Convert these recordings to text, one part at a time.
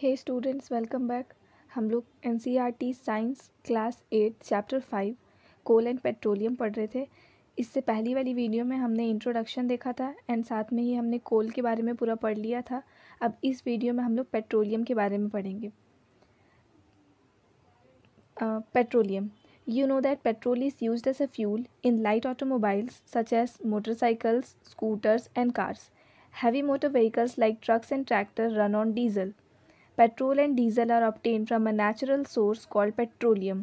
हे students welcome back हम लोग N C R T science class eight chapter five coal and petroleum पढ़ रहे थे इससे पहली वाली वीडियो में हमने इंट्रोडक्शन देखा था एंड साथ में ही हमने कोल के बारे में पूरा पढ़ लिया था अब इस वीडियो में हम लोग पेट्रोलियम के बारे में पढ़ेंगे petroleum you know that petrol is use as a fuel in light automobiles such as motorcycles scooters and cars heavy motor vehicles like trucks and tractor run on diesel petrol and diesel are obtain from a natural source called petroleum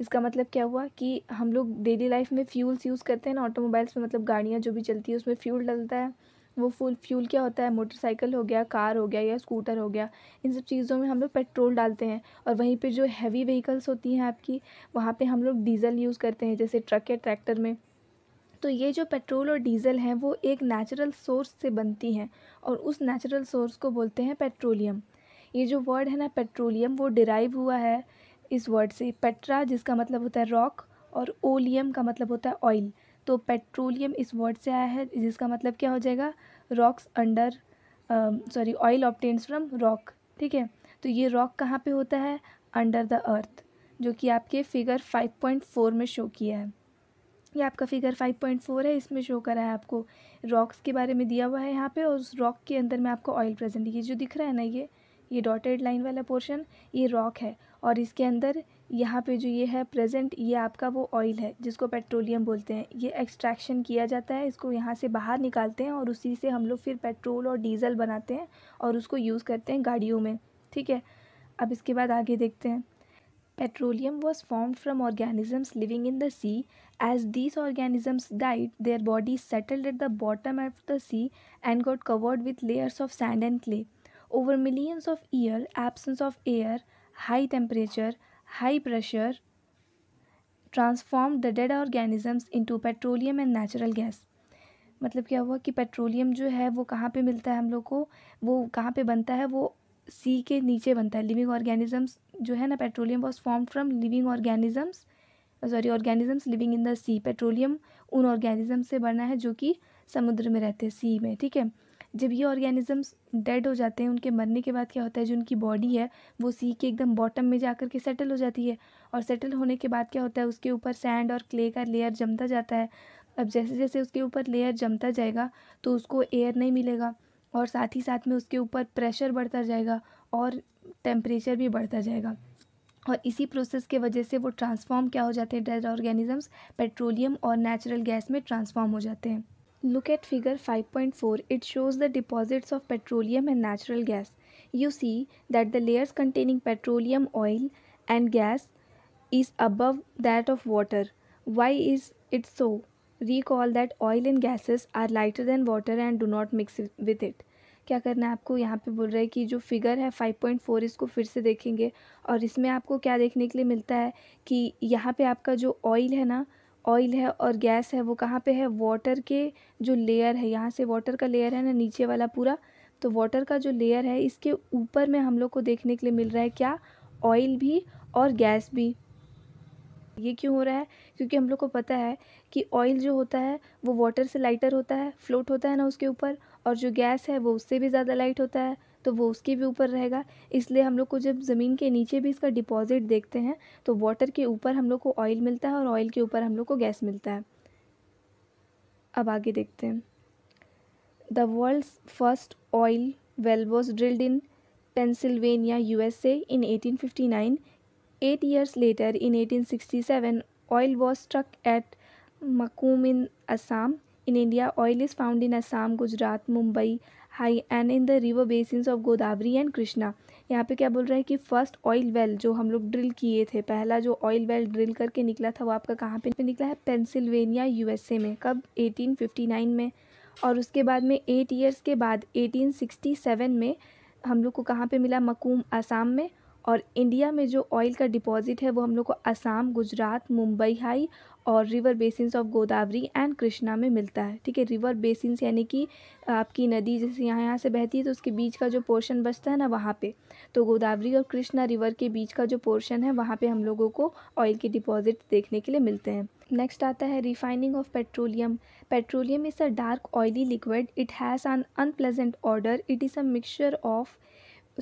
इसका मतलब क्या हुआ कि हम लोग daily life में fuels use करते हैं ना ऑटोमोबाइल्स में मतलब गाड़ियाँ जो भी चलती है उसमें फ्यूल डलता है वो फुल फ्यूल क्या होता है मोटरसाइकिल हो गया कार हो गया या स्कूटर हो गया इन सब चीज़ों में हम लोग पेट्रोल डालते हैं और वहीं पे जो हैवी व्हीकल्स होती हैं आपकी वहाँ पे हम लोग डीजल यूज़ करते हैं जैसे ट्रक या ट्रैक्टर में तो ये जो पेट्रोल और डीजल हैं वो एक नेचुरल सोर्स से बनती हैं और उस नेचुरल सोर्स को बोलते हैं पेट्रोलियम ये जो वर्ड है ना पेट्रोलियम वो डिराइव हुआ है इस वर्ड से पेट्रा जिसका मतलब होता है रॉक और ओलियम का मतलब होता है ऑयल तो पेट्रोलियम इस वर्ड से आया है जिसका मतलब क्या हो जाएगा rocks under sorry oil obtains from rock ठीक है तो ये रॉक कहाँ पे होता है अंडर द अर्थ जो कि आपके फिगर फाइव पॉइंट फ़ोर में शो किया है ये आपका फिगर फाइव पॉइंट फ़ोर है इसमें शो करा है आपको रॉक्स के बारे में दिया हुआ है यहाँ पे और उस रॉक के अंदर में आपको ऑयल प्रेजेंट ये जो दिख रहा है ना ये ये डॉटेड लाइन वाला पोर्शन ये रॉक है और इसके अंदर यहाँ पे जो ये है प्रेजेंट ये आपका वो ऑयल है जिसको पेट्रोलियम बोलते हैं ये एक्सट्रैक्शन किया जाता है इसको यहाँ से बाहर निकालते हैं और उसी से हम लोग फिर पेट्रोल और डीजल बनाते हैं और उसको यूज़ करते हैं गाड़ियों में ठीक है अब इसके बाद आगे देखते हैं petroleum was form from organisms living in the sea as these organisms died their body settled at the bottom of the sea and got covered with layers of sand and clay over millions of year absence of air high temperature high pressure transformed the dead organisms into petroleum and natural gas मतलब क्या हुआ कि petroleum जो है वो कहाँ पे मिलता है हम लोग को वो कहाँ पे बनता है वो सी के नीचे बनता है लिविंग ऑर्गेनिजम्स जो है ना petroleum was form from living organisms sorry organisms living in the sea petroleum उन ऑर्गेनिजम्स से बना है जो कि समुद्र में रहते हैं सी में ठीक है जब ये ऑर्गेनिज़म्स डेड हो जाते हैं उनके मरने के बाद क्या होता है जो उनकी बॉडी है वो सी के एकदम बॉटम में जा कर के सेटल हो जाती है और सेटल होने के बाद क्या होता है उसके ऊपर सैंड और क्ले का लेयर जमता जाता है अब जैसे जैसे उसके ऊपर लेयर जमता जाएगा तो उसको एयर नहीं मिलेगा और साथ ही साथ में उसके ऊपर प्रेशर बढ़ता जाएगा और टेम्परेचर भी बढ़ता जाएगा और इसी प्रोसेस के वजह से वो ट्रांसफॉर्म क्या हो जाते हैं डेड ऑर्गेनिजम्स पेट्रोलियम और नेचुरल गैस में ट्रांसफॉर्म हो जाते हैं Look at figure 5.4, it shows the deposits of petroleum and natural gas. You see that the layers containing petroleum oil and gas is above that of water. Why is it so? Recall that oil and gases are lighter than water and do not mix with it. क्या करना है आपको यहाँ पे बोल रहा है कि जो फिगर है 5.4 इसको फिर से देखेंगे और इसमें आपको क्या देखने के लिए मिलता है कि यहाँ पे आपका जो ऑयल है ना ऑयल है और गैस है वो कहाँ पे है वाटर के जो लेयर है यहाँ से वाटर का लेयर है ना नीचे वाला पूरा तो वाटर का जो लेयर है इसके ऊपर में हम लोग को देखने के लिए मिल रहा है क्या ऑयल भी और गैस भी ये क्यों हो रहा है क्योंकि हम लोग को पता है कि ऑयल जो होता है वो वाटर से लाइटर होता है फ्लोट होता है ना उसके ऊपर और जो गैस है वो उससे भी ज़्यादा लाइट होता है तो वो उसके भी ऊपर रहेगा इसलिए हम लोग को जब ज़मीन के नीचे भी इसका डिपॉज़िट देखते हैं तो वाटर के ऊपर हम लोग को ऑयल मिलता है और ऑयल के ऊपर हम लोग को गैस मिलता है अब आगे देखते हैं the world's first oil well was drilled in Pennsylvania U A in years later in eighteen sixty 1867 oil was struck at Makum in Assam in India oil is found in Assam Gujarat Mumbai High and in the river basins of Godavari and Krishna यहाँ पे क्या बोल रहा है कि first oil well जो हम लोग ड्रिल किए थे पहला जो ऑयल वेल ड्रिल करके निकला था वो आपका कहाँ पे निकला है पेंसिल्वेनिया यूएसए में कब 1859 में और उसके बाद में एट ईयर्स के बाद 1867 में हम लोग को कहाँ पे मिला मकूम असम में और इंडिया में जो ऑयल का डिपॉजिट है वो हम लोग को असम गुजरात मुंबई हाई और river basins of Godavari and Krishna में मिलता है ठीक है रिवर बेसिन्स यानी कि आपकी नदी जैसे यहाँ यहाँ से बहती है तो उसके बीच का जो पोर्शन बचता है ना वहाँ पे तो गोदावरी और कृष्णा रिवर के बीच का जो पोर्शन है वहाँ पे हम लोगों को ऑयल के डिपॉजिट देखने के लिए मिलते हैं नेक्स्ट आता है refining of petroleum petroleum is a dark oily liquid it has an unpleasant order it is a mixture of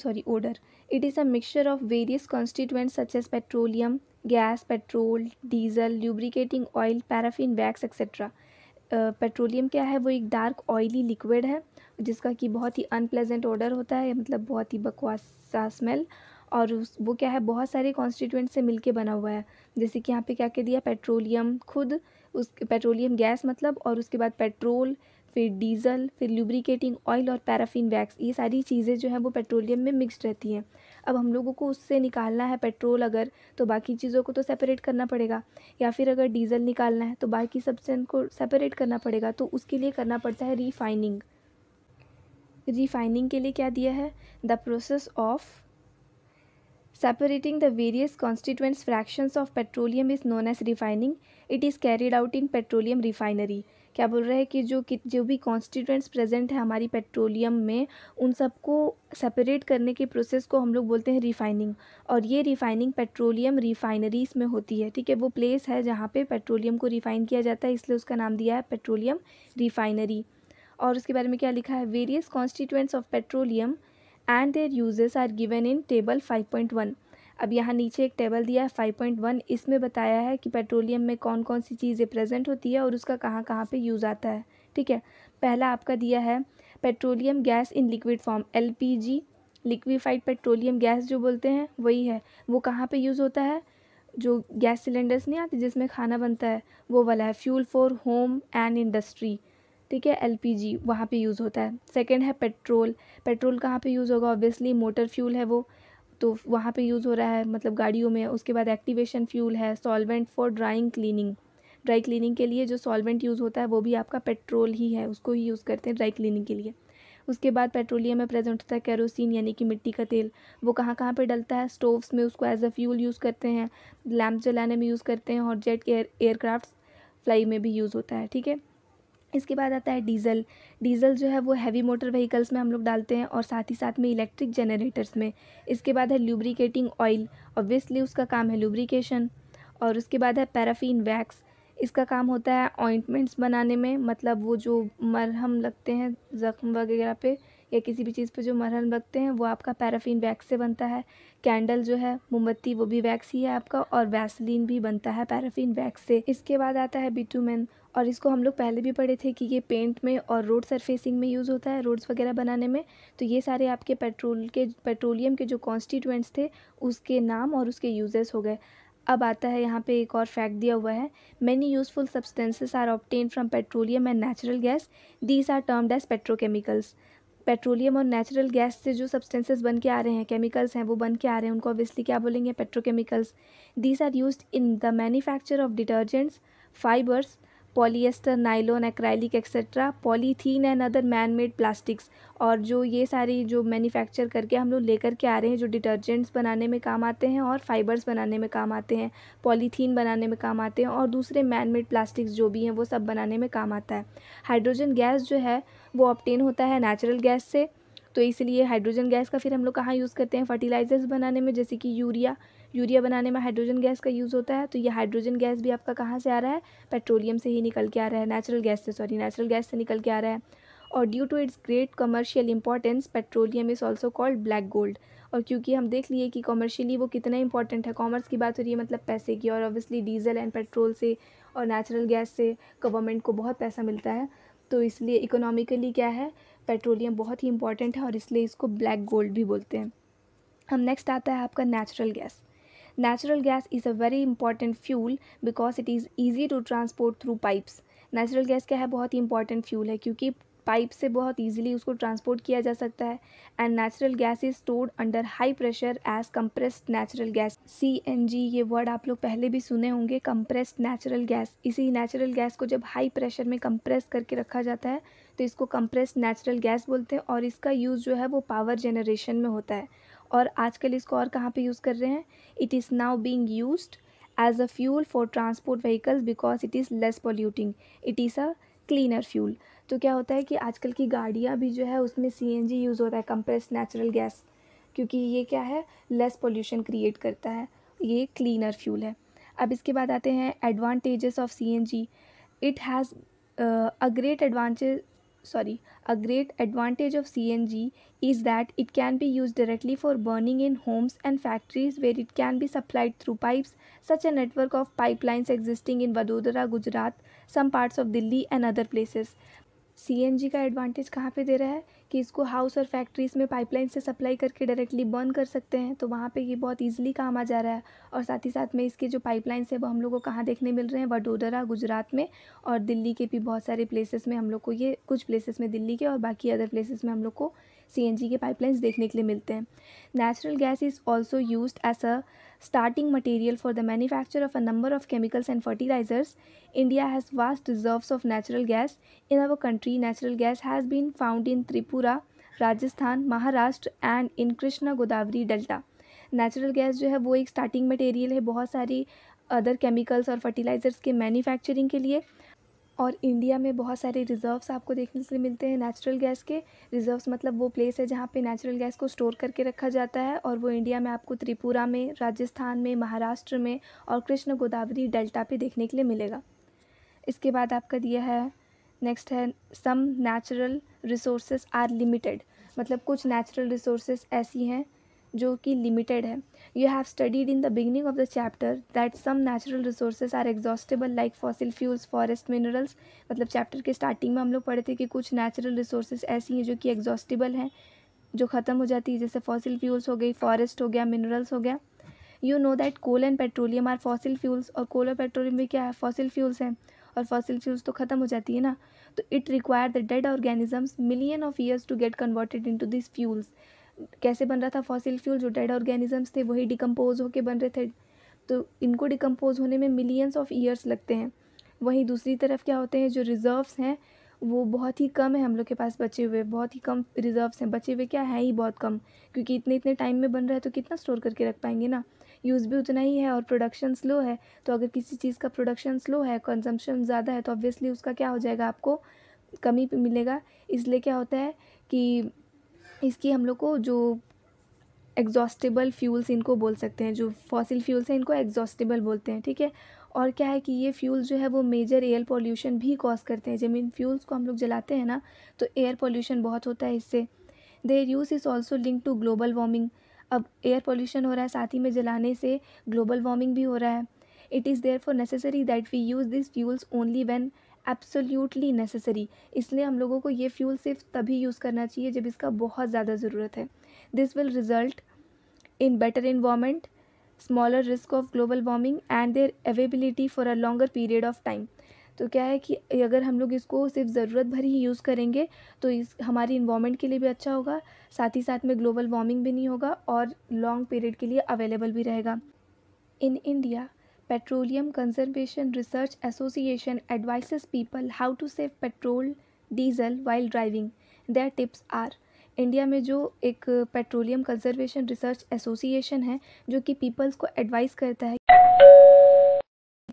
sorry odour it is a mixture of various constituent such as petroleum gas petrol diesel lubricating oil paraffin wax etcetera petroleum क्या है वो एक dark oily liquid है जिसका कि बहुत ही unpleasant order होता है मतलब बहुत ही बकवास सा स्मेल और उस वो क्या है बहुत सारे कॉन्स्टिट्यूंट से मिलके बना हुआ है जैसे कि यहाँ पे क्या कह दिया पेट्रोलियम खुद उस पेट्रोलियम गैस मतलब और उसके बाद पेट्रोल फिर डीजल फिर लुब्रिकेटिंग ऑयल और पैराफिन वैक्स ये सारी चीज़ें जो हैं वो पेट्रोलियम में मिक्स रहती हैं अब हम लोगों को उससे निकालना है पेट्रोल अगर तो बाकी चीज़ों को तो सेपरेट करना पड़ेगा या फिर अगर डीजल निकालना है तो बाकी सब्सटेंस को सेपरेट करना पड़ेगा तो उसके लिए करना पड़ता है रिफाइनिंग रिफाइनिंग के लिए क्या दिया है the process of Separating the various constituents fractions of petroleum is known as refining. It is carried out in petroleum refinery. क्या बोल रहा है कि जो कि जो भी कॉन्स्टिट्यूंट्स प्रेजेंट है हमारी पेट्रोलियम में उन सबको सेपरेट करने के प्रोसेस को हम लोग बोलते हैं रिफाइनिंग और ये रिफाइनिंग पेट्रोलियम रिफाइनरीज में होती है ठीक है वो प्लेस है जहाँ पे पेट्रोलियम को रिफाइन किया जाता है इसलिए उसका नाम दिया है पेट्रोलियम रिफाइनरी और उसके बारे में क्या लिखा है various constituents of petroleum and their uses are given in table 5.1 अब यहाँ नीचे एक टेबल दिया है 5.1 इसमें बताया है कि पेट्रोलियम में कौन कौन सी चीज़ें प्रेजेंट होती है और उसका कहाँ कहाँ पे यूज़ आता है ठीक है पहला आपका दिया है petroleum gas in liquid form L liquified petroleum gas जो बोलते हैं वही है वो कहाँ पर यूज़ होता है जो गैस सिलेंडर्स नहीं आते जिसमें खाना बनता है वो वाला है fuel for home and industry ठीक है एलपीजी वहाँ पर यूज़ होता है सेकंड है पेट्रोल पेट्रोल कहाँ पे यूज़ होगा ऑब्वियसली मोटर फ्यूल है वो तो वहाँ पे यूज़ हो रहा है मतलब गाड़ियों में उसके बाद एक्टिवेशन फ्यूल है solvent for drying cleaning dry cleaning के लिए जो सॉल्वेंट यूज़ होता है वो भी आपका पेट्रोल ही है उसको ही यूज़ करते हैं ड्राई क्लीनिंग के लिए उसके बाद पेट्रोलियम में प्रेजेंट होता है कैरोसिन यानी कि मिट्टी का तेल वो कहाँ कहाँ पे डलता है स्टोव्स में उसको एज अ फ्यूल यूज़ करते हैं लैम्प जलाने में यूज़ करते हैं और जेट एयर एयरक्राफ्ट फ्लाई में भी यूज़ होता है ठीक है इसके बाद आता है डीज़ल डीज़ल जो है वो हैवी मोटर व्हीकल्स में हम लोग डालते हैं और साथ ही साथ में इलेक्ट्रिक जनरेटर्स में इसके बाद है ल्यूब्रिकेटिंग ऑयल ऑब्वियसली उसका काम है लुब्रिकेशन और उसके बाद है पैराफिन वैक्स इसका काम होता है ऑइंटमेंट्स बनाने में मतलब वो जो मरहम लगते हैं ज़ख्म वगैरह पे या किसी भी चीज़ पे जो मरहम लगते हैं वो आपका पैराफिन वैक्स से बनता है कैंडल जो है मोमबत्ती वो भी वैक्स ही है आपका और वैसलीन भी बनता है पैराफिन वैक्स से इसके बाद आता है बिटूमेन और इसको हम लोग पहले भी पढ़े थे कि ये पेंट में और रोड सरफेसिंग में यूज़ होता है रोड्स वगैरह बनाने में तो ये सारे आपके पेट्रोल के पेट्रोलियम के जो कॉन्स्टिट्यूएंट्स थे उसके नाम और उसके यूजेस हो गए अब आता है यहाँ पे एक और फैक्ट दिया हुआ है many useful substances are obtain from petroleum and natural gas these are termed as petrochemicals petroleum और नेचुरल गैस से जो सब्सटेंसेस बन के आ रहे हैं केमिकल्स हैं वो बन के आ रहे हैं उनको ऑब्वियसली क्या बोलेंगे petrochemicals these are use in the manufacture of detergents fibres polyester nylon acrylic etcetera polythene and other man made plastics और जो ये सारी जो मैन्युफैक्चर करके हम लोग लेकर के आ रहे हैं जो डिटर्जेंट्स बनाने में काम आते हैं और फाइबर्स बनाने में काम आते हैं पॉलीथीन बनाने में काम आते हैं और दूसरे मैन मेड प्लास्टिक्स जो भी हैं वो सब बनाने में काम आता है हाइड्रोजन गैस जो है वो ऑप्टेन होता है नेचुरल गैस से तो इसलिए हाइड्रोजन गैस का फिर हम लोग कहाँ यूज़ करते हैं फर्टिलाइज़र्स बनाने में जैसे कि यूरिया यूरिया बनाने में हाइड्रोजन गैस का यूज़ होता है तो ये हाइड्रोजन गैस भी आपका कहाँ से आ रहा है पेट्रोलियम से ही निकल के आ रहा है नेचुरल गैस से सॉरी नेचुरल गैस से निकल के आ रहा है और due to its great commercial importance petroleum is also called black gold और क्योंकि हम देख लिए कि कॉमर्शियली वो कितना इंपॉर्टेंट है कॉमर्स की बात हो रही है मतलब पैसे की और ऑब्वियसली डीजल एंड पेट्रोल से और नेचुरल गैस से गवर्नमेंट को बहुत पैसा मिलता है तो इसलिए इकोनॉमिकली क्या है पेट्रोलियम बहुत ही इंपॉर्टेंट है और इसलिए इसको ब्लैक गोल्ड भी बोलते हैं हम नेक्स्ट आता है आपका natural gas Natural gas is a very important fuel because it is easy to transport through pipes. Natural gas क्या है बहुत ही इंपॉर्टेंट फ्यूल है क्योंकि पाइप से बहुत इजीली उसको ट्रांसपोर्ट किया जा सकता है and natural gas is stored under high pressure as compressed natural gas C N G ये वर्ड आप लोग पहले भी सुने होंगे कंप्रेस्ड नेचुरल गैस इसी नेचुरल गैस को जब हाई प्रेशर में कंप्रेस करके रखा जाता है तो इसको कंप्रेस्ड नेचुरल गैस बोलते हैं और इसका यूज़ जो है वो पावर जनरेशन में होता है और आजकल इसको और कहाँ पे यूज़ कर रहे हैं it is now being used as a fuel for transport vehicles because it is less polluting it is a cleaner fuel तो क्या होता है कि आजकल की गाड़ियाँ भी जो है उसमें सी यूज़ होता है कंप्रेस नेचुरल गैस क्योंकि ये क्या है लेस पोल्यूशन क्रिएट करता है ये क्लीनर फ्यूल है अब इसके बाद आते हैं advantages of C N G it has a great advantage sorry a great advantage of CNG is that it can be used directly for burning in homes and factories where it can be supplied through pipes such a network of pipelines existing in Vadodara Gujarat some parts of Delhi and other places C का advantage कहाँ पे दे रहा है कि इसको house और factories में pipeline से सप्लाई करके डायरेक्टली बर्न कर सकते हैं तो वहाँ पे ये बहुत इजीली काम आ जा रहा है और साथ ही साथ में इसके जो पाइपलाइंस है वो हम लोग को कहाँ देखने मिल रहे हैं वडोदरा गुजरात में और दिल्ली के भी बहुत सारे प्लेसेस में हम लोग को ये कुछ प्लेसेस में दिल्ली के और बाकी अदर प्लेसेस में हम लोग को सी के पाइपलाइंस देखने के लिए मिलते हैं natural gas is also use as a starting material for the manufacture of a number of chemicals and fertilisers India has vast reserves of natural gas in our country natural gas has been found in Tripura Rajasthan Maharashtra and in Krishna Godavari delta natural gas जो है वो एक starting material है बहुत सारी other chemicals और fertilisers के manufacturing के लिए और इंडिया में बहुत सारे रिज़र्व्स आपको देखने से मिलते हैं नेचुरल गैस के रिज़र्व्स मतलब वो प्लेस है जहाँ पे नेचुरल गैस को स्टोर करके रखा जाता है और वो इंडिया में आपको त्रिपुरा में राजस्थान में महाराष्ट्र में और कृष्ण गोदावरी डेल्टा पे देखने के लिए मिलेगा इसके बाद आपका दिया है नेक्स्ट है some natural resources are limited मतलब कुछ नेचुरल रिसोर्सेज ऐसी हैं जो कि लिमिटेड है you have studied in the beginning of the chapter that some natural resources are exhaustible like fossil fuels forest minerals मतलब चैप्टर के स्टार्टिंग में हम लोग पढ़े थे कि कुछ नेचुरल रिसोर्सेज ऐसी हैं जो कि एग्जॉस्टेबल हैं जो ख़त्म हो जाती है जैसे फॉसिल फ्यूल्स हो गई फॉरेस्ट हो गया मिनरल्स हो गया you know that coal and petroleum are fossil fuels और कोल और पेट्रोलियम भी क्या है फॉसिल फ्यूल्स हैं और फॉसिल फ्यूल्स तो ख़त्म हो जाती है ना तो it require the dead organisms million of years to get converted into this fuels कैसे बन रहा था फॉसिल फ्यूल जो डेड ऑर्गेनिजम्स थे वही डिकम्पोज होकर बन रहे थे तो इनको डिकम्पोज होने में मिलियंस ऑफ ईयर्स लगते हैं वहीं दूसरी तरफ क्या होते हैं जो रिज़र्व्स हैं वो बहुत ही कम है हम लोग के पास बचे हुए बहुत ही कम रिज़र्व्स हैं बचे हुए क्या है ही बहुत कम क्योंकि इतने इतने टाइम में बन रहा है तो कितना स्टोर करके रख पाएंगे ना यूज़ भी उतना ही है और प्रोडक्शन स्लो है तो अगर किसी चीज़ का प्रोडक्शन स्लो है कंजम्पशन ज़्यादा है तो ऑब्वियसली उसका क्या हो जाएगा आपको कमी मिलेगा इसलिए क्या होता है कि इसकी हम लोग को जो एग्जॉस्टेबल फ्यूल्स इनको बोल सकते हैं जो फॉसिल फ्यूल्स हैं इनको एग्जॉस्टेबल बोलते हैं ठीक है और क्या है कि ये फ्यूल जो है वो मेजर एयर पोल्यूशन भी कॉज करते हैं जब इन फ्यूल्स को हम लोग जलाते हैं ना तो एयर पोल्यूशन बहुत होता है इससे their use is also link to global warming अब एयर पोल्यूशन हो रहा है साथ ही में जलाने से ग्लोबल वार्मिंग भी हो रहा है it is therefore necessary that we use this fuels only when absolutely necessary इसलिए हम लोगों को ये फ्यूल सिर्फ तभी यूज़ करना चाहिए जब इसका बहुत ज़्यादा ज़रूरत है this will result in better environment smaller risk of global warming and their availability for a longer period of time तो क्या है कि अगर हम लोग इसको सिर्फ ज़रूरत भर ही यूज़ करेंगे तो इस हमारी इन्वामेंट के लिए भी अच्छा होगा साथ ही साथ में ग्लोबल वार्मिंग भी नहीं होगा और लॉन्ग पीरियड के लिए अवेलेबल भी रहेगा in India Petroleum Conservation Research Association advice people how to save petrol diesel while driving Their tips are India में जो एक पेट्रोलियम कंजर्वेशन रिसर्च एसोसिएशन है जो कि पीपल्स को एडवाइस करता है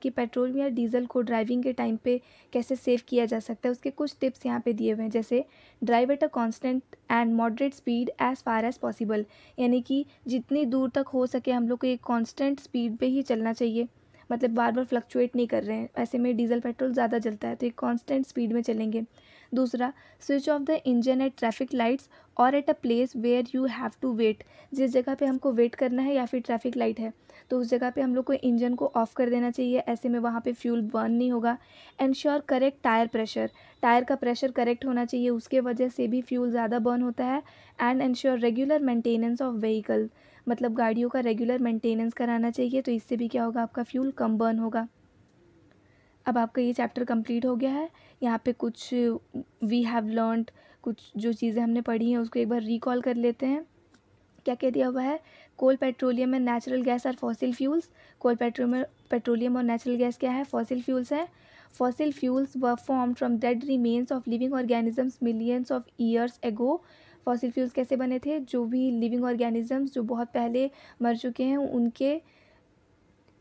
कि पेट्रोल या डीजल को ड्राइविंग के टाइम पे कैसे सेव किया जा सकता है उसके कुछ टिप्स यहाँ पे दिए हुए हैं जैसे drive at a constant and moderate speed as far as possible यानी कि जितनी दूर तक हो सके हम लोग को एक कांस्टेंट स्पीड पे ही चलना चाहिए मतलब बार बार फ्लक्चुएट नहीं कर रहे हैं ऐसे में डीजल पेट्रोल ज़्यादा जलता है तो ये कॉन्स्टेंट स्पीड में चलेंगे दूसरा switch off the engine at traffic lights और at a place where you have to wait जिस जगह पे हमको वेट करना है या फिर ट्रैफिक लाइट है तो उस जगह पे हम लोग को इंजन को ऑफ़ कर देना चाहिए ऐसे में वहाँ पे फ्यूल बर्न नहीं होगा ensure correct tyre pressure tyre का प्रेशर करेक्ट होना चाहिए उसके वजह से भी फ्यूल ज़्यादा बर्न होता है and ensure regular maintenance of vehicle मतलब गाड़ियों का रेगुलर मेंटेनेंस कराना चाहिए तो इससे भी क्या होगा आपका फ्यूल कम बर्न होगा अब आपका ये चैप्टर कंप्लीट हो गया है यहाँ पे कुछ वी हैव लर्नड कुछ जो चीज़ें हमने पढ़ी हैं उसको एक बार रिकॉल कर लेते हैं क्या कह दिया हुआ है coal petroleum and natural gas are fossil fuels coal petroleum petroleum और नेचुरल गैस क्या है फॉसिल फ्यूल्स है fossil fuels were form from dead remains of living organisms millions of years ago fossil fuels कैसे बने थे जो भी living organisms जो बहुत पहले मर चुके हैं उनके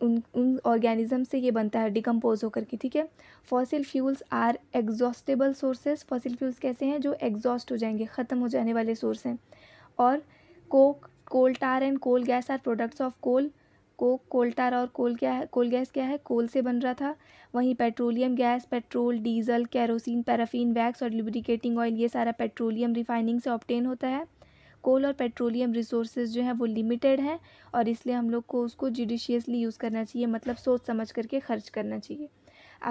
उन उन ऑर्गेनिज्म से ये बनता है डिकम्पोज होकर के ठीक है fossil fuels are exhaustible sources fossil fuels कैसे हैं जो एग्जॉस्ट हो जाएंगे ख़त्म हो जाने वाले सोर्स हैं और coke coal tar and coal gas are products of coal coke coal tar और कोल क्या है कोल गैस क्या है कोल से बन रहा था वहीं petroleum gas petrol diesel kerosene paraffin wax और लिब्रिकेटिंग ऑयल ये सारा पेट्रोलियम रिफाइनिंग से ऑप्टेन होता है कोल और पेट्रोलियम रिसोर्सेज जो है वो लिमिटेड हैं और इसलिए हम लोग को उसको जुडिशियसली यूज़ करना चाहिए मतलब सोच समझ करके खर्च करना चाहिए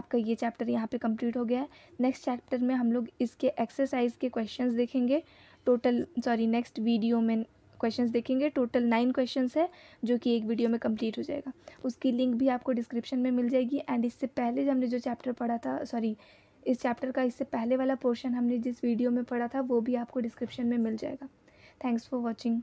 आपका ये चैप्टर यहाँ पे कंप्लीट हो गया है नेक्स्ट चैप्टर में हम लोग इसके एक्सरसाइज के क्वेश्चंस देखेंगे टोटल सॉरी नेक्स्ट वीडियो में क्वेश्चंस देखेंगे टोटल नाइन क्वेश्चंस है जो कि एक वीडियो में कंप्लीट हो जाएगा उसकी लिंक भी आपको डिस्क्रिप्शन में मिल जाएगी एंड इससे पहले हमने जो चैप्टर पढ़ा था सॉरी इस चैप्टर का इससे पहले वाला पोर्शन हमने जिस वीडियो में पढ़ा था वो भी आपको डिस्क्रिप्शन में मिल जाएगा थैंक्स फॉर वॉचिंग